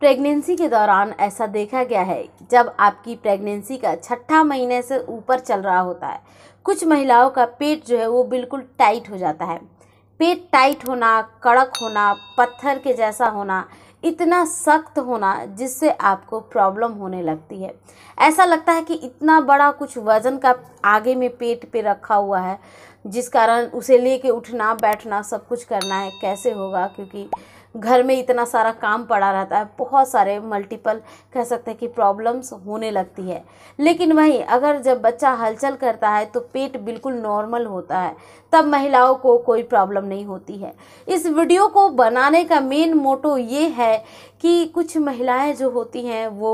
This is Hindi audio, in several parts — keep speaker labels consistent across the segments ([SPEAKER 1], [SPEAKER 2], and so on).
[SPEAKER 1] प्रेगनेंसी के दौरान ऐसा देखा गया है जब आपकी प्रेगनेंसी का छठा महीने से ऊपर चल रहा होता है कुछ महिलाओं का पेट जो है वो बिल्कुल टाइट हो जाता है पेट टाइट होना कड़क होना पत्थर के जैसा होना इतना सख्त होना जिससे आपको प्रॉब्लम होने लगती है ऐसा लगता है कि इतना बड़ा कुछ वज़न का आगे में पेट पे रखा हुआ है जिस कारण उसे लेके उठना बैठना सब कुछ करना है कैसे होगा क्योंकि घर में इतना सारा काम पड़ा रहता है बहुत सारे मल्टीपल कह सकते हैं कि प्रॉब्लम्स होने लगती है लेकिन वहीं अगर जब बच्चा हलचल करता है तो पेट बिल्कुल नॉर्मल होता है तब महिलाओं को कोई प्रॉब्लम नहीं होती है इस वीडियो को बनाने का मेन मोटो ये है कि कुछ महिलाएं जो होती हैं वो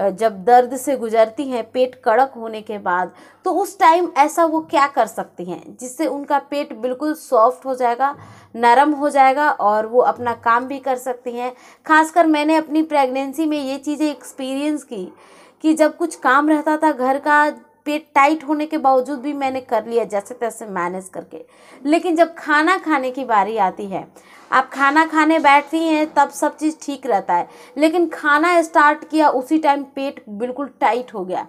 [SPEAKER 1] जब दर्द से गुजरती हैं पेट कड़क होने के बाद तो उस टाइम ऐसा वो क्या कर सकती हैं जिससे उनका पेट बिल्कुल सॉफ्ट हो जाएगा नरम हो जाएगा और वो अपना काम काम भी कर सकती हैं खासकर मैंने अपनी प्रेगनेंसी में ये चीज़ें एक्सपीरियंस की कि जब कुछ काम रहता था घर का पेट टाइट होने के बावजूद भी मैंने कर लिया जैसे तैसे मैनेज करके लेकिन जब खाना खाने की बारी आती है आप खाना खाने बैठती हैं तब सब चीज़ ठीक रहता है लेकिन खाना स्टार्ट किया उसी टाइम पेट बिल्कुल टाइट हो गया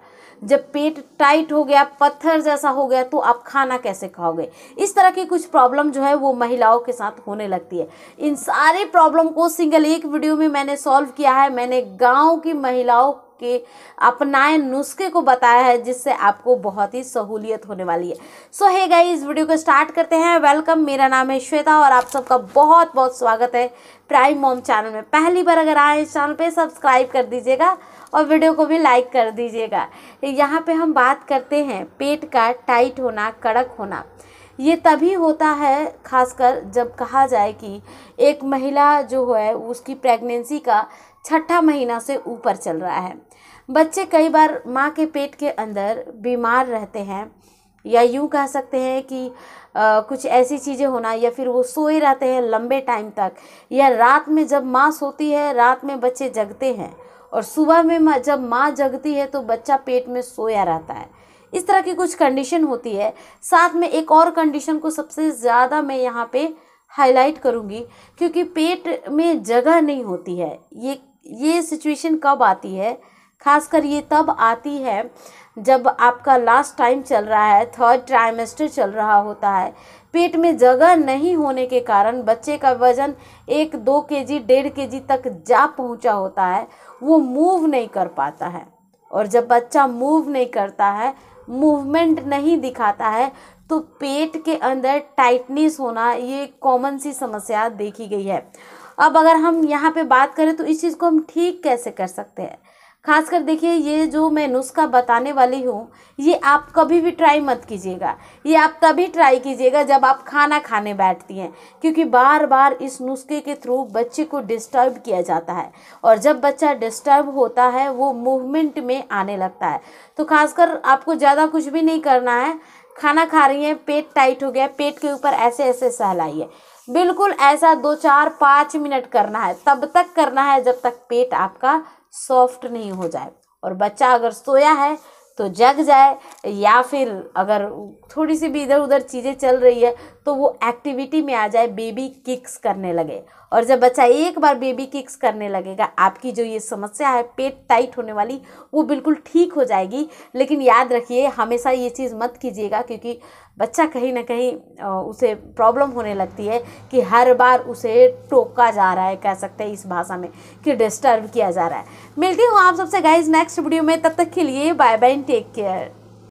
[SPEAKER 1] जब पेट टाइट हो गया पत्थर जैसा हो गया तो आप खाना कैसे खाओगे इस तरह की कुछ प्रॉब्लम जो है वो महिलाओं के साथ होने लगती है इन सारे प्रॉब्लम को सिंगल एक वीडियो में मैंने सॉल्व किया है मैंने गांव की महिलाओं के अपनाए नुस्खे को बताया है जिससे आपको बहुत ही सहूलियत होने वाली है सो है गाई इस वीडियो को स्टार्ट करते हैं वेलकम मेरा नाम है श्वेता और आप सबका बहुत बहुत स्वागत है प्राइम मॉम चैनल में पहली बार अगर आए इस चैनल पर सब्सक्राइब कर दीजिएगा और वीडियो को भी लाइक कर दीजिएगा यहाँ पे हम बात करते हैं पेट का टाइट होना कड़क होना ये तभी होता है खासकर जब कहा जाए कि एक महिला जो है उसकी प्रेगनेंसी का छठा महीना से ऊपर चल रहा है बच्चे कई बार माँ के पेट के अंदर बीमार रहते हैं या यूँ कह सकते हैं कि आ, कुछ ऐसी चीज़ें होना या फिर वो सोए रहते हैं लंबे टाइम तक या रात में जब माँ सोती है रात में बच्चे जगते हैं और सुबह में मा, जब माँ जगती है तो बच्चा पेट में सोया रहता है इस तरह की कुछ कंडीशन होती है साथ में एक और कंडीशन को सबसे ज़्यादा मैं यहाँ पे हाईलाइट करूँगी क्योंकि पेट में जगह नहीं होती है ये ये सिचुएशन कब आती है खासकर ये तब आती है जब आपका लास्ट टाइम चल रहा है थर्ड ट्राइमेस्टर चल रहा होता है पेट में जगह नहीं होने के कारण बच्चे का वज़न एक दो के जी डेढ़ के जी तक जा पहुंचा होता है वो मूव नहीं कर पाता है और जब बच्चा मूव नहीं करता है मूवमेंट नहीं दिखाता है तो पेट के अंदर टाइटनेस होना ये कॉमन सी समस्या देखी गई है अब अगर हम यहाँ पे बात करें तो इस चीज़ को हम ठीक कैसे कर सकते हैं खासकर देखिए ये जो मैं नुस्खा बताने वाली हूँ ये आप कभी भी ट्राई मत कीजिएगा ये आप तभी ट्राई कीजिएगा जब आप खाना खाने बैठती हैं क्योंकि बार बार इस नुस्खे के थ्रू बच्चे को डिस्टर्ब किया जाता है और जब बच्चा डिस्टर्ब होता है वो मूवमेंट में आने लगता है तो खासकर आपको ज़्यादा कुछ भी नहीं करना है खाना खा रही हैं पेट टाइट हो गया पेट के ऊपर ऐसे ऐसे सहलाइए बिल्कुल ऐसा दो चार पाँच मिनट करना है तब तक करना है जब तक पेट आपका सॉफ्ट नहीं हो जाए और बच्चा अगर सोया है तो जग जाए या फिर अगर थोड़ी सी भी इधर उधर चीज़ें चल रही है तो वो एक्टिविटी में आ जाए बेबी किक्स करने लगे और जब बच्चा एक बार बेबी किक्स करने लगेगा आपकी जो ये समस्या है पेट टाइट होने वाली वो बिल्कुल ठीक हो जाएगी लेकिन याद रखिए हमेशा ये चीज़ मत कीजिएगा क्योंकि बच्चा कहीं ना कहीं उसे प्रॉब्लम होने लगती है कि हर बार उसे टोका जा रहा है कह सकते हैं इस भाषा में कि डिस्टर्ब किया जा रहा है मिलती हूँ आप सबसे गाइज नेक्स्ट वीडियो में तब तक के लिए बाय बाय टेक केयर